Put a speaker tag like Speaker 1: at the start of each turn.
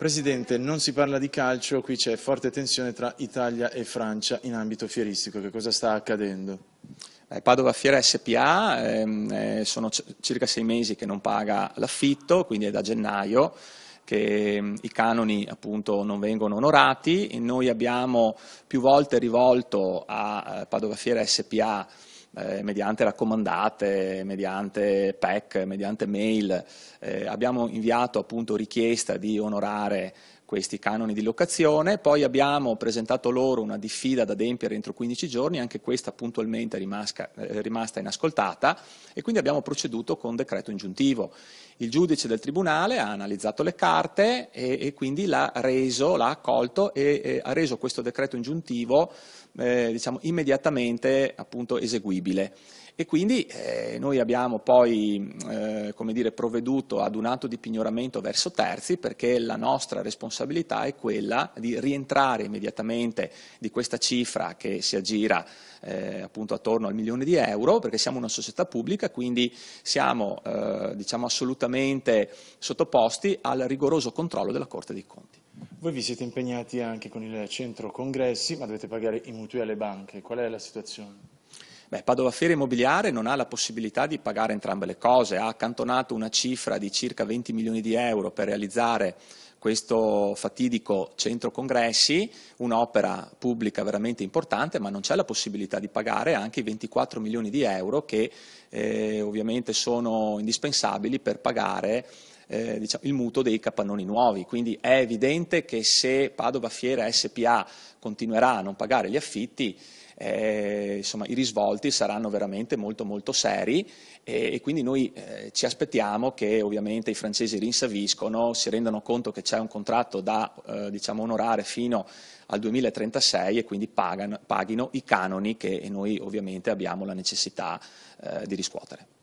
Speaker 1: Presidente, non si parla di calcio, qui c'è forte tensione tra Italia e Francia in ambito fieristico. Che cosa sta accadendo? Eh, Padova Fiera SPA, ehm,
Speaker 2: eh, sono circa sei mesi che non paga l'affitto, quindi è da gennaio che ehm, i canoni appunto non vengono onorati. E noi abbiamo più volte rivolto a eh, Padova Fiera SPA eh, mediante raccomandate, mediante PEC, mediante mail. Eh, abbiamo inviato appunto richiesta di onorare questi canoni di locazione, poi abbiamo presentato loro una diffida da adempiere entro 15 giorni, anche questa puntualmente è rimasta, è eh, rimasta inascoltata e quindi abbiamo proceduto con decreto ingiuntivo. Il giudice del tribunale ha analizzato le carte e, e quindi l'ha reso, l'ha accolto e, e, ha reso questo decreto ingiuntivo eh, diciamo, immediatamente appunto, eseguibile. E quindi eh, noi abbiamo poi eh, dire, provveduto ad un atto di pignoramento verso terzi perché la nostra responsabilità è quella di rientrare immediatamente di questa cifra che si aggira eh, appunto attorno al milione di euro perché siamo una società pubblica quindi siamo eh, diciamo assolutamente sottoposti al rigoroso controllo della Corte dei Conti.
Speaker 1: Voi vi siete impegnati anche con il centro congressi ma dovete pagare i mutui alle banche, qual è la situazione?
Speaker 2: Beh, Padova Fiera Immobiliare non ha la possibilità di pagare entrambe le cose, ha accantonato una cifra di circa 20 milioni di euro per realizzare questo fatidico centro congressi, un'opera pubblica veramente importante, ma non c'è la possibilità di pagare anche i 24 milioni di euro che eh, ovviamente sono indispensabili per pagare eh, diciamo, il mutuo dei capannoni nuovi. Quindi è evidente che se Padova Fiera SPA continuerà a non pagare gli affitti, eh, insomma, i risvolti saranno veramente molto molto seri e, e quindi noi eh, ci aspettiamo che ovviamente i francesi rinsaviscono, si rendano conto che c'è un contratto da eh, diciamo, onorare fino al 2036 e quindi pagano, paghino i canoni che noi ovviamente abbiamo la necessità eh, di riscuotere.